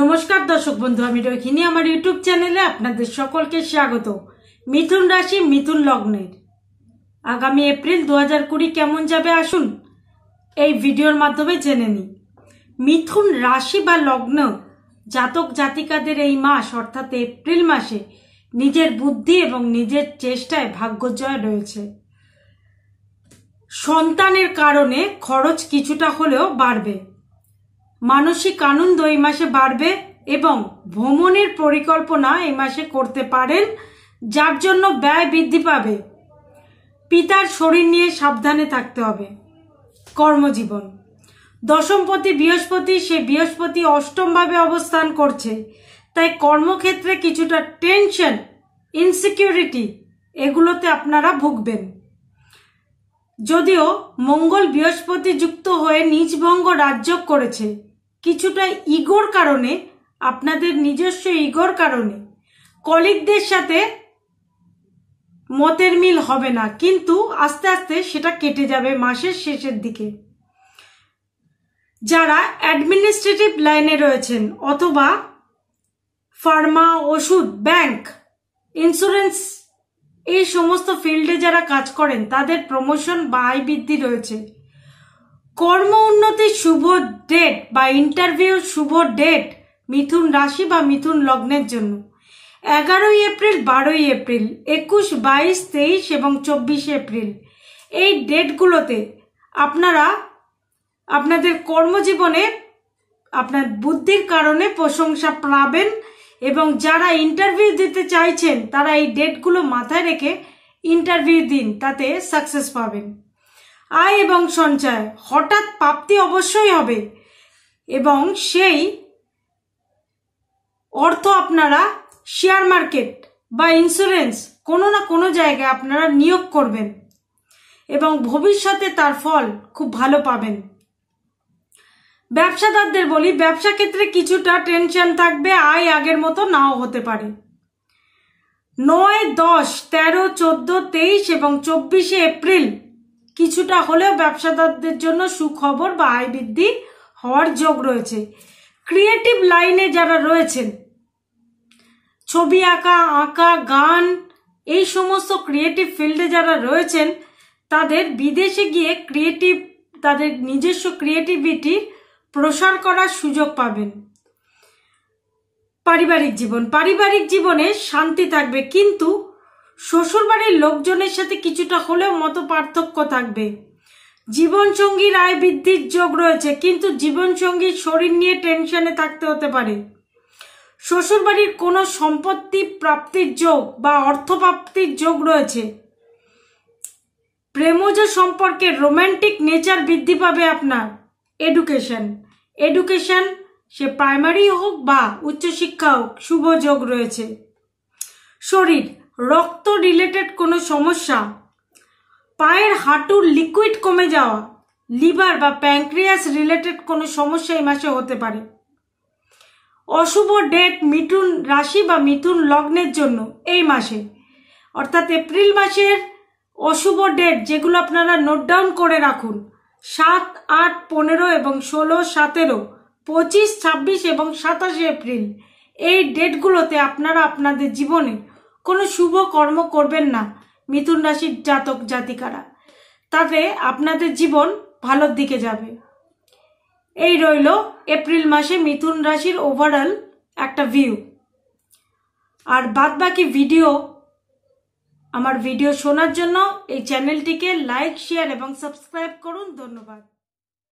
নমস্কার দর্শক বন্ধু আমি রোহিণী আমার ইউটিউব চ্যানেলে আপনাদের সকলকে স্বাগত মিথুন রাশি মিথুন লগ্নের আগামী এপ্রিল দু হাজার কুড়ি কেমন যাবে আসুন এই ভিডিওর মাধ্যমে জেনে নিই মিথুন রাশি বা লগ্ন জাতক জাতিকাদের এই মাস অর্থাৎ এপ্রিল মাসে নিজের বুদ্ধি এবং নিজের চেষ্টায় ভাগ্যজয় রয়েছে সন্তানের কারণে খরচ কিছুটা হলেও বাড়বে মানসিক আনন্দ এই মাসে বাড়বে এবং ভ্রমণের পরিকল্পনা এই মাসে করতে পারেন যার জন্য ব্যয় বৃদ্ধি পাবে পিতার শরীর নিয়ে সাবধানে থাকতে হবে কর্মজীবন দশমপতি বৃহস্পতি সে বৃহস্পতি অষ্টমভাবে অবস্থান করছে তাই কর্মক্ষেত্রে কিছুটা টেনশন ইনসিকিউরিটি এগুলোতে আপনারা ভুগবেন যদিও মঙ্গল বৃহস্পতি যুক্ত হয়ে নিজভঙ্গ রাজ্য করেছে কিছুটা ইগোর কারণে আপনাদের নিজস্ব ইগোর কারণে কলিগদের সাথে মতের মিল হবে না কিন্তু আস্তে আস্তে সেটা কেটে যাবে মাসের শেষের দিকে যারা অ্যাডমিনিস্ট্রেটিভ লাইনে রয়েছেন অথবা ফার্মা ওষুধ ব্যাংক ইন্স্যুরেন্স এই সমস্ত ফিল্ডে যারা কাজ করেন তাদের প্রমোশন বা আয় বৃদ্ধি রয়েছে কর্ম সাথে শুভ ডেট বা ইন্টারভিউ শুভ ডেট মিথুন রাশি বা মিথুন লগ্নের জন্য এগারোই এপ্রিল বারোই এপ্রিল একুশ বাইশ তেইশ এবং চব্বিশে এপ্রিল এই ডেটগুলোতে আপনারা আপনাদের কর্মজীবনে আপনার বুদ্ধির কারণে প্রশংসা পাবেন এবং যারা ইন্টারভিউ দিতে চাইছেন তারা এই ডেটগুলো মাথায় রেখে ইন্টারভিউ দিন তাতে সাকসেস পাবেন আয় এবং সঞ্চয় হঠাৎ প্রাপ্তি অবশ্যই হবে এবং সেই অর্থ আপনারা শেয়ার মার্কেট বা ইন্স্যুরেন্স কোনো না কোনো জায়গায় আপনারা নিয়োগ করবেন এবং ভবিষ্যতে তার ফল খুব ভালো পাবেন ব্যবসাদারদের বলি ব্যবসা ক্ষেত্রে কিছুটা টেনশন থাকবে আয় আগের মতো নাও হতে পারে নয় দশ তেরো চোদ্দ তেইশ এবং চব্বিশে এপ্রিল কিছুটা হলেও ব্যবসাদারদের জন্য সুখবর বা আয় বৃদ্ধি হওয়ার যোগ রয়েছে ক্রিয়েটিভ লাইনে যারা রয়েছেন ছবি আঁকা আঁকা গান এই সমস্ত ক্রিয়েটিভ ফিল্ডে যারা রয়েছেন তাদের বিদেশে গিয়ে ক্রিয়েটিভ তাদের নিজস্ব ক্রিয়েটিভিটির প্রসার করার সুযোগ পাবেন পারিবারিক জীবন পারিবারিক জীবনে শান্তি থাকবে কিন্তু শ্বশুরবাড়ির লোকজনের সাথে কিছুটা হলেও মত পার্থক্য থাকবে জীবনসঙ্গীর আয় বৃদ্ধির যোগ রয়েছে কিন্তু জীবনসঙ্গীর শরীর নিয়ে টেনশনে থাকতে হতে পারে শ্বশুরবাড়ির কোনো সম্পত্তি প্রাপ্তির যোগ বা অর্থপ্রাপ্তির যোগ রয়েছে প্রেমজ সম্পর্কে রোম্যান্টিক নেচার বৃদ্ধি পাবে আপনার এডুকেশন এডুকেশন সে প্রাইমারি হোক বা উচ্চশিক্ষা হোক শুভ যোগ রয়েছে শরীর রক্ত রিলেটেড কোনো সমস্যা পায়ের হাঁটুর লিকুইড কমে যাওয়া লিভার বা প্যাঙ্ক্রিয়াস রিলেটেড কোনো সমস্যা এই মাসে হতে পারে অশুভ ডেট মিথুন রাশি বা মিথুন লগ্নের জন্য এই মাসে অর্থাৎ এপ্রিল মাসের অশুভ ডেট যেগুলো আপনারা নোট ডাউন করে রাখুন সাত আট পনেরো এবং ষোলো সতেরো পঁচিশ ছাব্বিশ এবং সাতাশে এপ্রিল এই ডেটগুলোতে আপনারা আপনাদের জীবনে কোনো শুভ কর্ম করবেন না মিথুন রাশির জাতক জাতিকারা তাতে আপনাদের জীবন ভালোর দিকে যাবে এই রইল এপ্রিল মাসে মিথুন রাশির ওভারঅল একটা ভিউ আর বাদ বাকি ভিডিও আমার ভিডিও শোনার জন্য এই চ্যানেলটিকে লাইক শেয়ার এবং সাবস্ক্রাইব করুন ধন্যবাদ